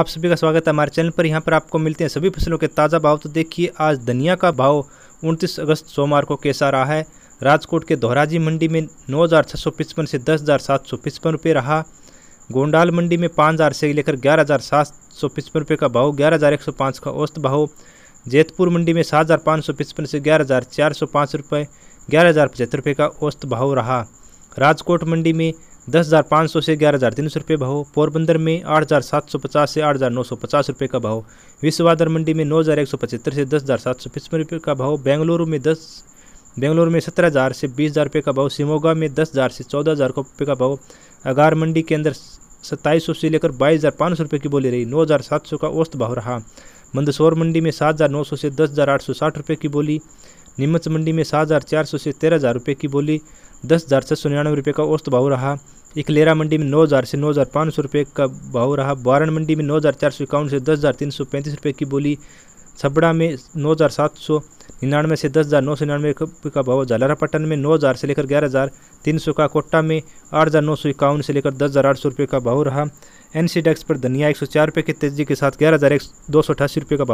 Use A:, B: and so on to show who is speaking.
A: आप सभी का स्वागत है हमारे चैनल पर यहाँ पर आपको मिलते हैं सभी फसलों के ताज़ा भाव तो देखिए आज धनिया का भाव उनतीस अगस्त सोमवार को कैसा रहा है राजकोट के दोहराजी मंडी में नौ हज़ार छः सौ पचपन से दस हज़ार सात सौ पचपन रुपये रहा गोंडाल मंडी में पाँच हज़ार से लेकर ग्यारह हज़ार सात सौ पचपन रुपये का भाव ग्यारह हज़ार एक सौ पाँच का औसत भाव जैतपुर मंडी में सात हज़ार पाँच सौ पचपन से ग्यारह हज़ार चार सौ पाँच रुपये ग्यारह हज़ार पचहत्तर रुपये का औस्त भाव रहा राजकोट मंडी में दस हज़ार पाँच सौ से ग्यारह हज़ार तीन सौ रुपये भाव पोरबंदर में आठ हज़ार सात सौ पचास से आठ हज़ार नौ सौ पचास रुपये का भाव विश्ववादर मंडी में नौ हज़ार एक सौ पचहत्तर से दस हज़ार सात सौ पचपन रुपये का भाव बेंगलुरु में दस बेंगलुरु में सत्रह हज़ार से बीस हज़ार रुपये का भाव सिमोगा में दस हज़ार से चौदह हज़ार रुपये का भाव अगार मंडी के अंदर सत्ताईस सौ से लेकर बाईस हज़ार पाँच सौ रुपये की बोली रही नौ हज़ार सात सौ का औसत भाव रहा मंदसौर मंडी में सात हज़ार नौ सौ से दस हज़ार आठ सौ साठ रुपये की बोली नीमच मंडी में सात हज़ार चार सौ से तेरह हज़ार रुपये की बोली दस हज़ार छः सौ निन्यानवे रुपये का औस्त भाव रहा इकलेरा मंडी में नौ हज़ार से नौ हज़ार पाँच सौ रुपये का भाव रहा बारण मंडी में नौ हज़ार चार सौ इक्यावन से दस हज़ार तीन सौ पैंतीस रुपये की बोली छबड़ा में नौ हज़ार सात सौ निन्यानवे से दस हज़ार नौ सौ निन्यानवे का भाव झालारापट्टन में नौ हज़ार से लेकर ग्यारह हज़ार तीन सौ का कोटा में आठ हज़ार नौ सौ इक्यावन से लेकर दस हज़ार आठ सौ रुपये का भाव रहा एन सी डेक्स पर धनिया एक सौ चार रुपये की तेजी के साथ ग्यारह हज़ार एक दो सौ अठासी रुपये का भाव